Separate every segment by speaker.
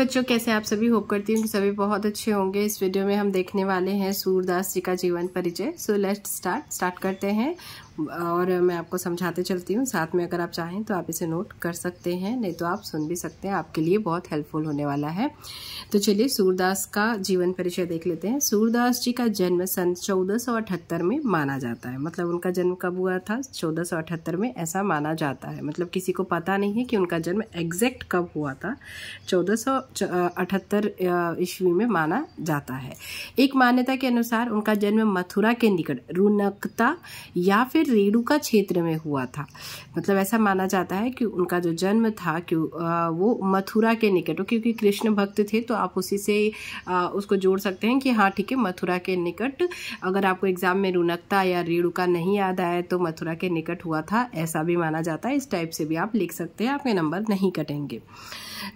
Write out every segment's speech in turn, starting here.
Speaker 1: बच्चों कैसे आप सभी होप करती हूँ कि सभी बहुत अच्छे होंगे इस वीडियो में हम देखने वाले हैं सूरदास जी का जीवन परिचय सो लेट्स स्टार्ट स्टार्ट करते हैं और मैं आपको समझाते चलती हूँ साथ में अगर आप चाहें तो आप इसे नोट कर सकते हैं नहीं तो आप सुन भी सकते हैं आपके लिए बहुत हेल्पफुल होने वाला है तो चलिए सूरदास का जीवन परिचय देख लेते हैं सूरदास जी का जन्म सन चौदह में माना जाता है मतलब उनका जन्म कब हुआ था चौदह में ऐसा माना जाता है मतलब किसी को पता नहीं है कि उनका जन्म एग्जैक्ट कब हुआ था चौदह ईस्वी में माना जाता है एक मान्यता के अनुसार उनका जन्म मथुरा के निकट रुनकता या फिर रेणुका क्षेत्र में हुआ था मतलब ऐसा माना जाता है कि उनका जो जन्म था क्यों वो मथुरा के निकट क्योंकि कृष्ण भक्त थे तो आप उसी से उसको जोड़ सकते हैं कि हाँ ठीक है मथुरा के निकट अगर आपको एग्जाम में रुनकता या रेणुका नहीं याद आया तो मथुरा के निकट हुआ था ऐसा भी माना जाता है इस टाइप से भी आप लिख सकते हैं आपके नंबर नहीं कटेंगे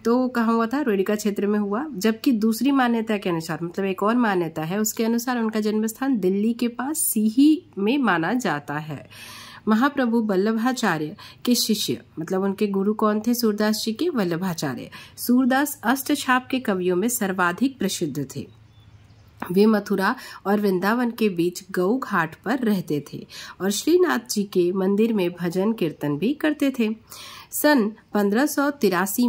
Speaker 1: तो कहा हुआ था रेणुका क्षेत्र में हुआ जबकि दूसरी मान्यता के अनुसार मतलब एक और मान्यता है उसके अनुसार उनका जन्म स्थान दिल्ली के पास सीही में माना जाता है है महाप्रभु वल्लभाचार्य के शिष्य मतलब उनके गुरु कौन थे सूरदास जी के वल्लभाचार्य सूरदास अष्ट छाप के कवियों में सर्वाधिक प्रसिद्ध थे वे मथुरा और वृंदावन के बीच गऊ घाट पर रहते थे और श्रीनाथ जी के मंदिर में भजन कीर्तन भी करते थे सन पंद्रह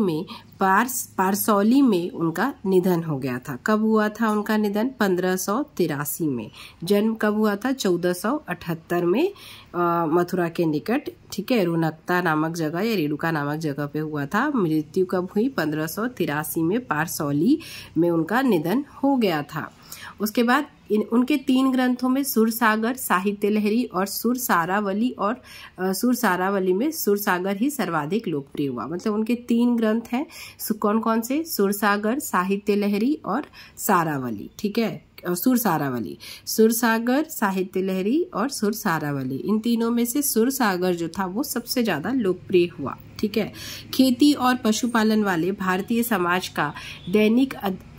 Speaker 1: में पार्स पारसौली में उनका निधन हो गया था कब हुआ था उनका निधन पंद्रह में जन्म कब हुआ था 1478 में मथुरा के निकट ठीक है रुनकता नामक जगह या रेणुका नामक जगह पे हुआ था मृत्यु कब हुई पंद्रह में पारसौली में उनका निधन हो गया था उसके बाद इन उनके तीन ग्रंथों में सुरसागर साहित्य लहरी और सुर सारावली और सुर सारावली में सुरसागर ही सर्वाधिक लोकप्रिय हुआ मतलब उनके तीन ग्रंथ हैं कौन कौन से सुरसागर साहित्य लहरी और सारावली ठीक है सुर सारावली सुर सागर साहित्य लहरी और सुर सारावली इन तीनों में से सुर सागर जो था वो सबसे ज़्यादा लोकप्रिय हुआ ठीक है खेती और पशुपालन वाले भारतीय समाज का दैनिक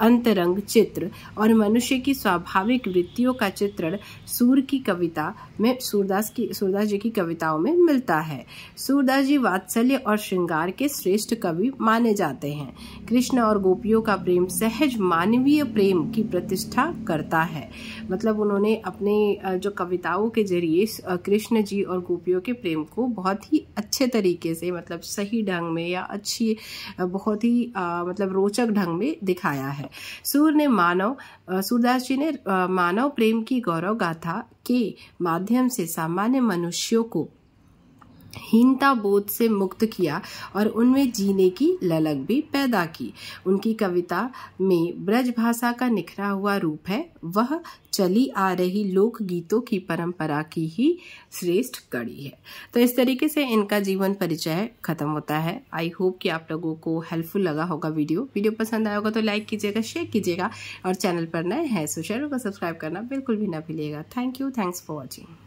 Speaker 1: अंतरंग चित्र और मनुष्य की स्वाभाविक वृत्तियों का चित्रण सूर की कविता में सूरदास की सूरदास जी की कविताओं में मिलता है सूरदास जी वात्सल्य और श्रृंगार के श्रेष्ठ कवि माने जाते हैं कृष्ण और गोपियों का प्रेम सहज मानवीय प्रेम की प्रतिष्ठा करता है मतलब उन्होंने अपने जो कविताओं के जरिए कृष्ण जी और गोपियों के प्रेम को बहुत ही अच्छे तरीके से मतलब सही ढंग में या अच्छी बहुत ही आ, मतलब रोचक ढंग में दिखाया है सूर ने मानव सूरदास जी ने मानव प्रेम की गौरव गाथा के माध्यम से सामान्य मनुष्यों को हीनता बोध से मुक्त किया और उनमें जीने की ललक भी पैदा की उनकी कविता में ब्रज भाषा का निखरा हुआ रूप है वह चली आ रही लोकगीतों की परंपरा की ही श्रेष्ठ कड़ी है तो इस तरीके से इनका जीवन परिचय खत्म होता है आई होप कि आप लोगों को हेल्पफुल लगा होगा वीडियो वीडियो पसंद आया होगा तो लाइक कीजिएगा शेयर कीजिएगा और चैनल पर नए हैं सो चैनल को सब्सक्राइब करना बिल्कुल भी ना भूलिएगा thank you thanks for watching